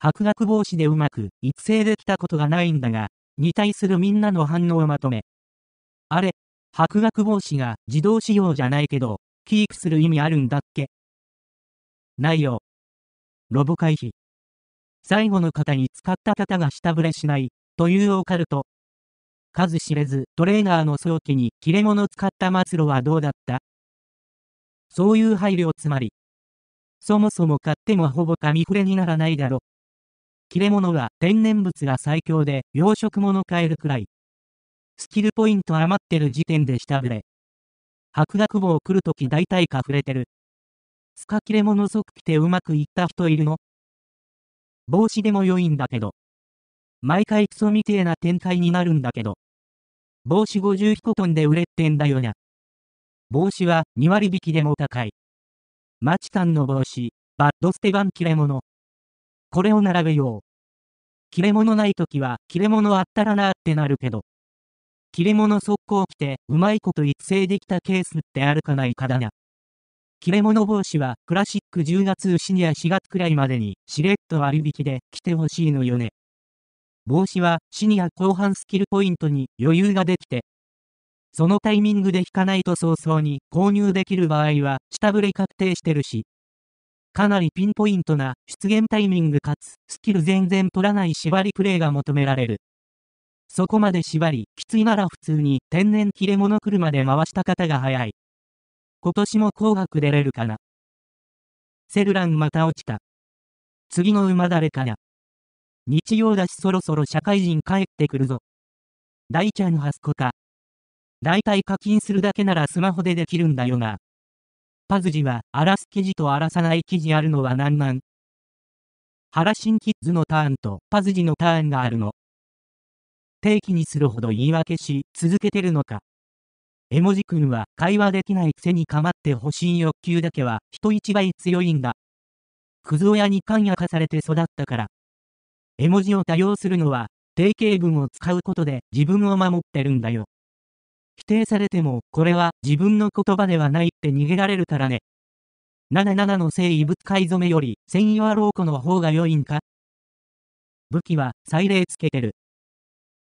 白学防止でうまく育成できたことがないんだが、に対するみんなの反応をまとめ。あれ、白学防止が自動使用じゃないけど、キープする意味あるんだっけないよ。ロボ回避。最後の方に使った方が下振れしない、というオカルト。数知れずトレーナーの早期に切れ物使った末路はどうだったそういう配慮つまり。そもそも買ってもほぼ紙触れにならないだろ。切れ物は天然物が最強で養殖物買えるくらい。スキルポイント余ってる時点で下振れ。白学帽来るとき大体か触れてる。スカ切れ物即来てうまくいった人いるの帽子でも良いんだけど。毎回クソみてえな展開になるんだけど。帽子50ヒコトンで売れってんだよな。帽子は2割引きでも高い。マチさンの帽子、バッドステガン切れ物。これを並べよう。切れ物ない時は、切れ物あったらなーってなるけど。切れ物速攻来て、うまいこと育成できたケースってあるかないかだな。切れ物帽子は、クラシック10月牛にア4月くらいまでに、しれっと割引で来てほしいのよね。帽子はシニア後半スキルポイントに余裕ができて、そのタイミングで引かないと早々に購入できる場合は下振れ確定してるし、かなりピンポイントな出現タイミングかつスキル全然取らない縛りプレイが求められる。そこまで縛り、きついなら普通に天然切れ物車で回した方が早い。今年も紅白出れるかな。セルランまた落ちた。次の馬誰かや。日曜だしそろそろ社会人帰ってくるぞ。大ちゃんハスコか。大体課金するだけならスマホでできるんだよな。パズジは荒らす生地と荒らさない生地あるのはなんなん原新キッズのターンとパズジのターンがあるの。定期にするほど言い訳し続けてるのか。絵文字くんは会話できないくせに構って欲しい欲求だけは人一倍強いんだ。クズ親に感や化されて育ったから。絵文字を多用するのは定型文を使うことで自分を守ってるんだよ。否定されても、これは自分の言葉ではないって逃げられるからね。77の異物解染めより、専用ローコの方が良いんか武器は、祭礼つけてる。